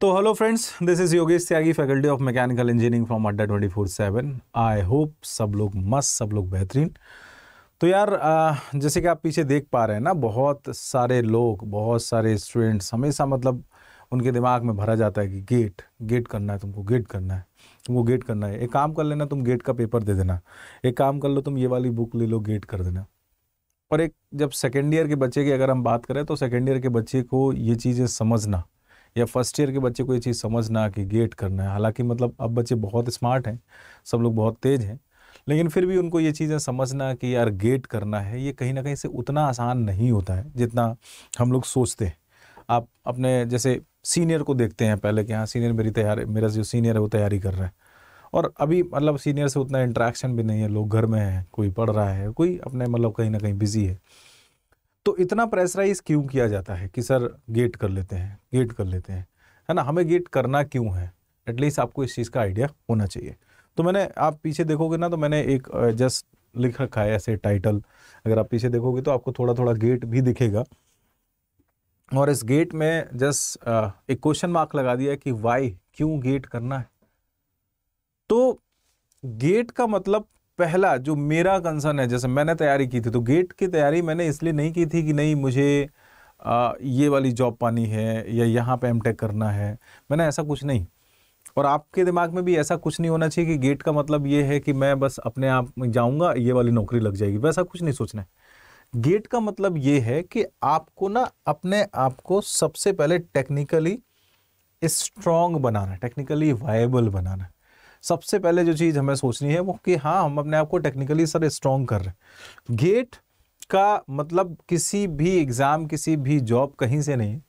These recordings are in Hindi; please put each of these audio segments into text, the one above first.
तो hello friends this is Yogesh Tyagi faculty of mechanical engineering from Adda twenty four seven I hope सब लोग मस्त सब लोग बेहतरीन तो यार जैसे कि आप पीछे देख पा रहे हैं ना बहुत सारे लोग बहुत सारे स्टूडेंट्स हमेशा मतलब उनके दिमाग में भरा जाता है कि गेट गेट करना है तुमको गेट करना है तुमको गेट करना है एक काम कर लेना तुम गेट का पेपर दे देना एक काम कर लो तुम ये वाली बुक ले लो गेट कर देना और एक जब सेकेंड ईयर के बच्चे की अगर हम बात करें तो सेकेंड ईयर के बच्चे को ये चीज़ें समझना या फर्स्ट ईयर के बच्चे को ये चीज़ समझना कि गेट करना है हालांकि मतलब अब बच्चे बहुत स्मार्ट हैं सब लोग बहुत तेज़ हैं लेकिन फिर भी उनको ये चीज़ें समझना कि यार गेट करना है ये कहीं ना कहीं से उतना आसान नहीं होता है जितना हम लोग सोचते हैं आप अपने जैसे सीनियर को देखते हैं पहले कि हाँ सीनियर मेरी तैयारी मेरा जो सीनियर है वो तैयारी कर रहा है और अभी मतलब सीनियर से उतना इंट्रैक्शन भी नहीं है लोग घर में हैं कोई पढ़ रहा है कोई अपने मतलब कहीं ना कहीं बिजी है तो इतना प्रेशराइज क्यों किया जाता है कि सर गेट कर लेते हैं गेट कर लेते हैं है ना हमें गेट करना क्यों है एटलीस्ट आपको इस चीज़ का आइडिया होना चाहिए तो मैंने आप पीछे देखोगे ना तो मैंने एक जस्ट लिख रखा है ऐसे टाइटल अगर आप पीछे देखोगे तो आपको थोड़ा थोड़ा गेट भी दिखेगा और इस गेट में जस्ट एक क्वेश्चन मार्क लगा दिया कि वाई क्यों गेट करना है तो गेट का मतलब पहला जो मेरा कंसर्न है जैसे मैंने तैयारी की थी तो गेट की तैयारी मैंने इसलिए नहीं की थी कि नहीं मुझे आ, ये वाली जॉब पानी है या यहाँ पे एम करना है मैंने ऐसा कुछ नहीं और आपके दिमाग में भी ऐसा कुछ नहीं होना चाहिए कि गेट का मतलब ये है कि मैं बस अपने आप जाऊँगा ये वाली नौकरी लग जाएगी वैसा कुछ नहीं सोचना है गेट का मतलब ये है कि आपको ना अपने आप को सबसे पहले टेक्निकली स्ट्रॉन्ग बनाना टेक्निकली वायबल बनाना सबसे पहले जो चीज़ हमें सोचनी है वो कि हाँ हम अपने आप को टेक्निकली सर स्ट्रॉन्ग कर रहे हैं गेट का मतलब किसी भी एग्ज़ाम किसी भी जॉब कहीं से नहीं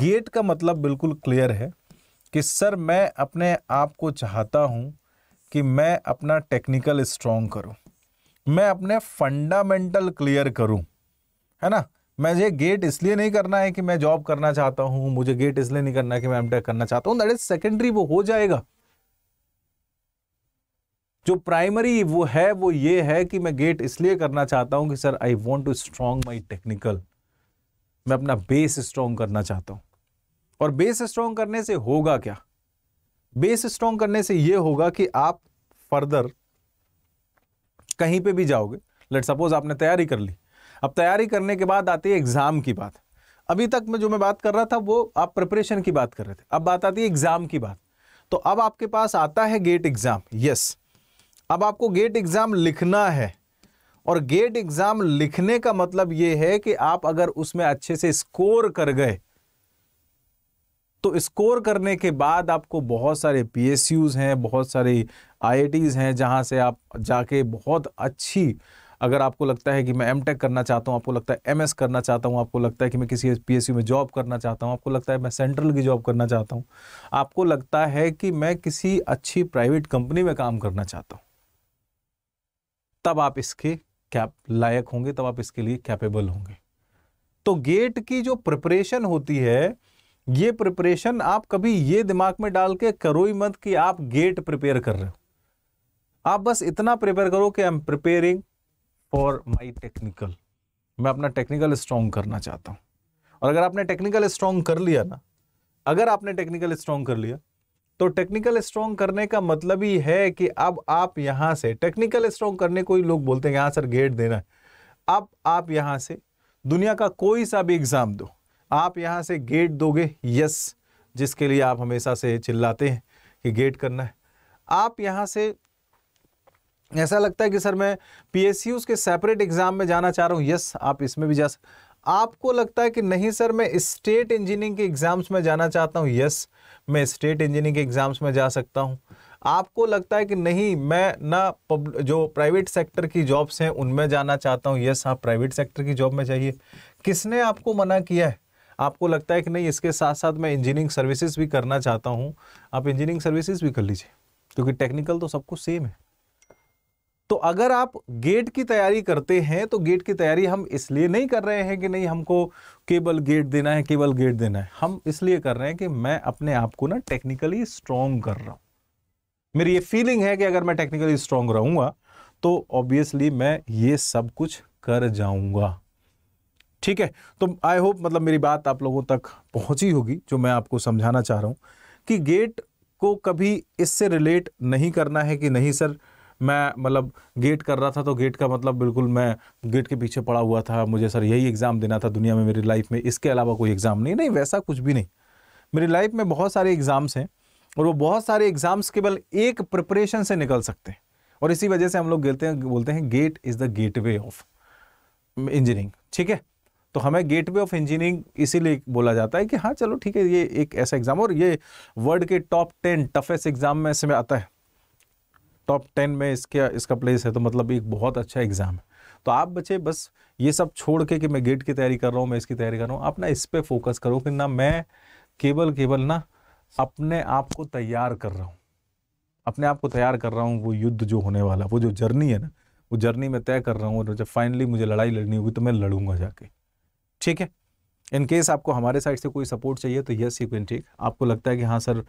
गेट का मतलब बिल्कुल क्लियर है कि सर मैं अपने आप को चाहता हूँ कि मैं अपना टेक्निकल स्ट्रॉन्ग करूँ मैं अपने फंडामेंटल क्लियर करूँ है ना मैं ये गेट इसलिए नहीं करना है कि मैं जॉब करना चाहता हूँ मुझे गेट इसलिए नहीं करना है कि मैं एम करना चाहता हूँ दैट इज सेकेंडरी वो हो जाएगा जो प्राइमरी वो है वो ये है कि मैं गेट इसलिए करना चाहता हूं कि sir I want to strong my technical मैं अपना बेस स्ट्रॉन्ग करना चाहता हूं और बेस स्ट्रॉन्ग करने से होगा क्या बेस स्ट्रॉन्ग करने से ये होगा कि आप फर्दर कहीं पे भी जाओगे लेट सपोज आपने तैयारी कर ली अब तैयारी करने के बाद आती है एग्ज़ाम की बात अभी तक मैं जो मैं बात कर रहा था वो आप प्रिपरेशन की बात कर रहे थे अब बात आती है एग्ज़ाम की बात तो अब आपके पास आता है गेट एग्ज़ाम यस अब आपको गेट एग्ज़ाम लिखना है और गेट एग्ज़ाम लिखने का मतलब यह है कि आप अगर उसमें अच्छे से स्कोर कर गए तो स्कोर करने के बाद आपको बहुत सारे पी हैं बहुत सारे आई हैं जहां से आप जाके बहुत अच्छी अगर आपको लगता है कि मैं एम करना चाहता हूँ आपको लगता है एम करना चाहता हूं आपको लगता है कि मैं किसी पी में जॉब करना चाहता हूँ आपको लगता है मैं सेंट्रल की जॉब करना चाहता हूँ आपको लगता है कि मैं किसी अच्छी प्राइवेट कंपनी में काम करना चाहता हूँ तब आप इसके कैप लायक होंगे तब आप इसके लिए कैपेबल होंगे तो गेट की जो प्रिपरेशन होती है ये प्रिपरेशन आप कभी ये दिमाग में डाल के करो ही मत कि आप गेट प्रिपेयर कर रहे हो आप बस इतना प्रिपेयर करो कि I am preparing for my technical मैं अपना टेक्निकल स्ट्रांग करना चाहता हूं और अगर आपने टेक्निकल स्ट्रांग कर लिया ना अगर आपने टेक्निकल स्ट्रांग कर लिया तो टेक्निकल स्ट्रॉन्ग करने का मतलब ही है कि अब आप यहां से टेक्निकल स्ट्रॉन्ग करने को ही लोग बोलते हैं यहां सर गेट देना है अब आप यहां से दुनिया का कोई सा भी एग्ज़ाम दो आप यहां से गेट दोगे यस जिसके लिए आप हमेशा से चिल्लाते हैं कि गेट करना है आप यहां से ऐसा लगता है कि सर मैं पीएसयू के सेपरेट एग्ज़ाम में जाना चाह रहा हूँ यस आप इसमें भी जा सकते आपको लगता है कि नहीं सर मैं स्टेट इंजीनियरिंग के एग्ज़ाम्स में जाना चाहता हूँ यस मैं स्टेट इंजीनियरिंग के एग्ज़ाम्स में जा सकता हूँ आपको लगता है कि नहीं मैं ना जो प्राइवेट सेक्टर की जॉब्स हैं उनमें जाना चाहता हूँ यस आप हाँ, प्राइवेट सेक्टर की जॉब में चाहिए किसने आपको मना किया है आपको लगता है कि नहीं इसके साथ साथ मैं इंजीनियरिंग सर्विसेज भी करना चाहता हूँ आप इंजीनियरिंग सर्विसेज भी कर लीजिए क्योंकि टेक्निकल तो सब कुछ सेम है तो अगर आप गेट की तैयारी करते हैं तो गेट की तैयारी हम इसलिए नहीं कर रहे हैं कि नहीं हमको केवल गेट देना है केवल गेट देना है हम इसलिए कर रहे हैं कि मैं अपने आप को ना टेक्निकली स्ट्रॉन्ग कर रहा हूं मेरी ये फीलिंग है कि अगर मैं टेक्निकली स्ट्रॉन्ग रहूंगा तो ऑब्वियसली मैं ये सब कुछ कर जाऊंगा ठीक है तो आई होप मतलब मेरी बात आप लोगों तक पहुंची होगी जो मैं आपको समझाना चाह रहा हूं कि गेट को कभी इससे रिलेट नहीं करना है कि नहीं सर मैं मतलब गेट कर रहा था तो गेट का मतलब बिल्कुल मैं गेट के पीछे पड़ा हुआ था मुझे सर यही एग्ज़ाम देना था दुनिया में मेरी लाइफ में इसके अलावा कोई एग्ज़ाम नहीं नहीं वैसा कुछ भी नहीं मेरी लाइफ में बहुत सारे एग्ज़ाम्स हैं और वो बहुत सारे एग्ज़ाम्स केवल एक प्रिपरेशन से निकल सकते हैं और इसी वजह से हम लोग गिलते हैं बोलते हैं GATE is the gateway of engineering ठीक है तो हमें गेट वे ऑफ इंजीनियरिंग इसीलिए बोला जाता है कि हाँ चलो ठीक है ये एक ऐसा एग्ज़ाम और ये वर्ल्ड के टॉप टेन टफेस्ट एग्ज़ाम में इसमें आता है टॉप टेन में इसका इसका प्लेस है तो मतलब एक बहुत अच्छा एग्ज़ाम है तो आप बच्चे बस ये सब छोड़ के कि मैं गेट की तैयारी कर रहा हूँ मैं इसकी तैयारी कर रहा हूँ आप ना इस पर फोकस करो कि ना मैं केवल केवल ना अपने आप को तैयार कर रहा हूँ अपने आप को तैयार कर रहा हूँ वो युद्ध जो होने वाला वो जो जर्नी है ना वो जर्नी में तय कर रहा हूँ और जब फाइनली मुझे लड़ाई लड़नी होगी तो मैं लड़ूंगा जाके ठीक है इन केस आपको हमारे साइड से कोई सपोर्ट चाहिए तो यस यू कैन टेक आपको लगता है कि हाँ सर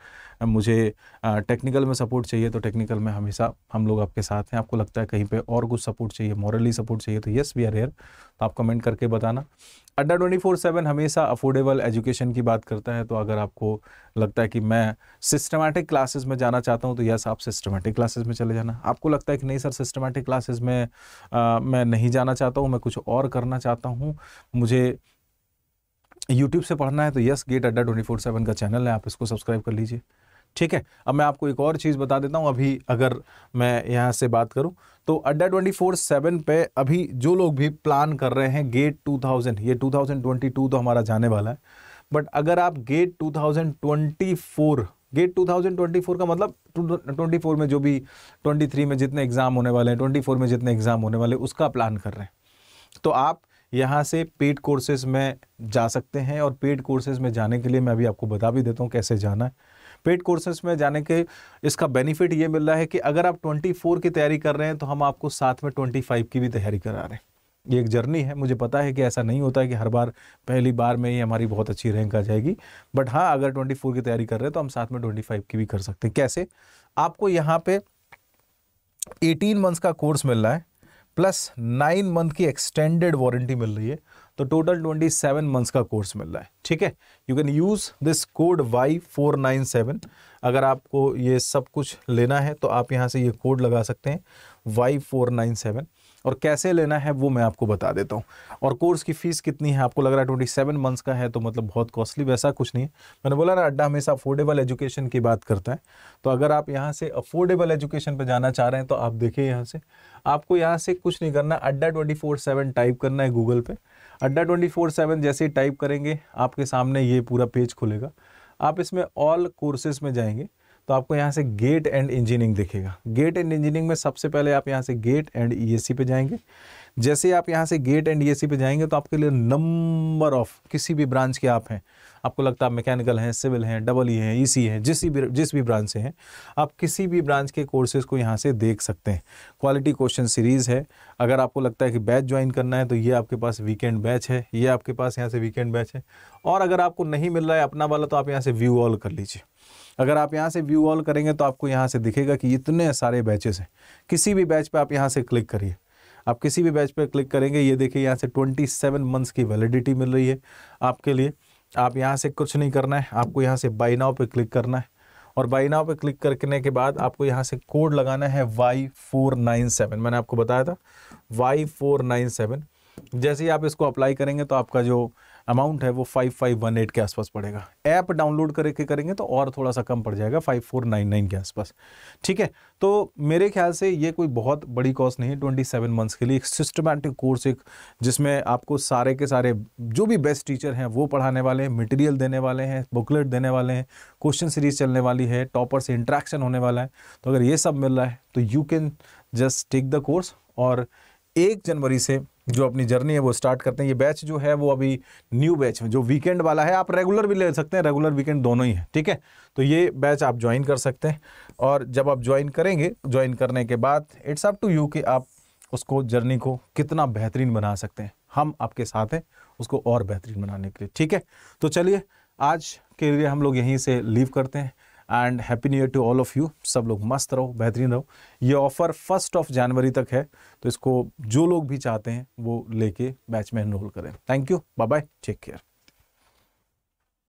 मुझे टेक्निकल में सपोर्ट चाहिए तो टेक्निकल में हमेशा हम लोग आपके साथ हैं आपको लगता है कहीं पे और कुछ सपोर्ट चाहिए मॉरली सपोर्ट चाहिए तो यस वी आर हेयर तो आप कमेंट करके बताना अड्डा ट्वेंटी फोर सेवन हमेशा अफोर्डेबल एजुकेशन की बात करता है तो अगर आपको लगता है कि मैं सिस्टमेटिक क्लासेस में जाना चाहता हूँ तो यस आप सिस्टमेटिक क्लासेस में चले जाना आपको लगता है कि नहीं सर सिस्टमेटिक क्लासेस में आ, मैं नहीं जाना चाहता हूँ मैं कुछ और करना चाहता हूँ मुझे यूट्यूब से पढ़ना है तो yes GATE Adda twenty four seven का चैनल है आप इसको सब्सक्राइब कर लीजिए ठीक है अब मैं आपको एक और चीज़ बता देता हूँ अभी अगर मैं यहाँ से बात करूँ तो अड्डा ट्वेंटी फोर सेवन पे अभी जो लोग भी प्लान कर रहे हैं गेट टू थाउजेंड ये टू थाउजेंड ट्वेंटी टू तो हमारा जाने वाला है बट अगर आप GATE two thousand twenty four GATE 2024 का मतलब 24 में जो भी 23 में जितने एग्ज़ाम होने वाले हैं 24 में जितने एग्ज़ाम होने वाले उसका प्लान कर रहे हैं तो आप यहाँ से पेड कोर्सेज में जा सकते हैं और पेड कोर्सेज में जाने के लिए मैं अभी आपको बता भी देता हूँ कैसे जाना है पेड कोर्सेज में जाने के इसका बेनिफिट ये मिल रहा है कि अगर आप 24 की तैयारी कर रहे हैं तो हम आपको साथ में 25 की भी तैयारी करा रहे हैं ये एक जर्नी है मुझे पता है कि ऐसा नहीं होता है कि हर बार पहली बार में ही हमारी बहुत अच्छी रैंक आ जाएगी बट हाँ अगर फोर की तैयारी कर रहे हैं तो हम साथ में फाइव की भी कर सकते हैं कैसे आपको यहाँ पे एटीन मंथ्स का कोर्स मिल रहा है प्लस नाइन मंथ की एक्सटेंडेड वारंटी मिल रही है तो टोटल ट्वेंटी सेवन मंथ्स का कोर्स मिल रहा है ठीक है you can use this code Y four nine seven अगर आपको ये सब कुछ लेना है तो आप यहाँ से ये कोड लगा सकते हैं वाई फोर नाइन सेवन और कैसे लेना है वो मैं आपको बता देता हूँ और कोर्स की फ़ीस कितनी है आपको लग रहा है ट्वेंटी सेवन मंथ्स का है तो मतलब बहुत कॉस्टली वैसा कुछ नहीं है मैंने बोला ना अड्डा हमेशा अफोर्डेबल एजुकेशन की बात करता है तो अगर आप यहाँ से अफोर्डेबल एजुकेशन पर जाना चाह रहे हैं तो आप देखिए यहाँ से आपको यहाँ से कुछ नहीं करना अड्डा ट्वेंटी फोर सेवन टाइप करना है गूगल पर अड्डा ट्वेंटी फोर सेवन जैसे ही टाइप करेंगे आपके सामने ये पूरा पेज खुलेगा आप इसमें ऑल कोर्सेज में जाएंगे तो आपको यहाँ से गेट एंड इंजीनियरिंग दिखेगा गेट एंड इंजीनियरिंग में सबसे पहले आप यहाँ से गेट एंड ई पे जाएंगे जैसे आप यहाँ से गेट एंड ए पे जाएंगे तो आपके लिए नंबर ऑफ किसी भी ब्रांच के आप हैं आपको लगता है आप मैकेनिकल हैं सिविल हैं डबल ई e हैं ई e सी हैं जिस भी जिस भी ब्रांच से हैं आप किसी भी ब्रांच के कोर्सेज को यहाँ से देख सकते हैं क्वालिटी क्वेश्चन सीरीज़ है अगर आपको लगता है कि बैच ज्वाइन करना है तो ये आपके पास वीकेंड बैच है ये आपके पास यहाँ से वीकेंड बैच है और अगर आपको नहीं मिल रहा है अपना वाला तो आप यहाँ से व्यू ऑल कर लीजिए अगर आप यहाँ से व्यू ऑल करेंगे तो आपको यहाँ से दिखेगा कि इतने सारे बैचेस हैं किसी भी बैच पर आप यहाँ से क्लिक करिए आप किसी भी बैच पर क्लिक करेंगे ये देखिए यहाँ से ट्वेंटी सेवन मंथ्स की वैलिडिटी मिल रही है आपके लिए आप यहाँ से कुछ नहीं करना है आपको यहाँ से बाई नाव पर क्लिक करना है और बाई नाव पर क्लिक करने के बाद आपको यहाँ से कोड लगाना है वाई फोर नाइन सेवन मैंने आपको बताया था वाई फोर नाइन सेवन जैसे ही आप इसको अप्लाई करेंगे तो आपका जो अमाउंट है वो फाइव फाइव वन एट के आसपास पड़ेगा ऐप डाउनलोड करके करेंगे तो और थोड़ा सा कम पड़ जाएगा फाइव फोर नाइन नाइन के आसपास ठीक है तो मेरे ख्याल से ये कोई बहुत बड़ी कॉस्ट नहीं है ट्वेंटी सेवन मंथ्स के लिए एक सिस्टमेटिक कोर्स एक जिसमें आपको सारे के सारे जो भी बेस्ट टीचर हैं वो पढ़ाने वाले हैं मटेरियल देने वाले हैं बुकलेट देने वाले हैं क्वेश्चन सीरीज चलने वाली है टॉपर से इंट्रैक्शन होने वाला है तो अगर ये सब मिल रहा है तो you can just take the course और एक जनवरी से जो अपनी जर्नी है वो स्टार्ट करते हैं ये बैच जो है वो अभी न्यू बैच में जो वीकेंड वाला है आप रेगुलर भी ले सकते हैं रेगुलर वीकेंड दोनों ही है ठीक है तो ये बैच आप ज्वाइन कर सकते हैं और जब आप ज्वाइन करेंगे ज्वाइन करने के बाद इट्स अप टू यू कि आप उसको जर्नी को कितना बेहतरीन बना सकते हैं हम आपके साथ हैं उसको और बेहतरीन बनाने के लिए ठीक है तो चलिए आज के लिए हम लोग यहीं से लीव करते हैं and happy new year to all of you सब लोग मस्त रहो बेहतरीन रहो ये ऑफ़र फर्स्ट ऑफ जनवरी तक है तो इसको जो लोग भी चाहते हैं वो लेके बैच में एनरोल करें thank you bye bye take care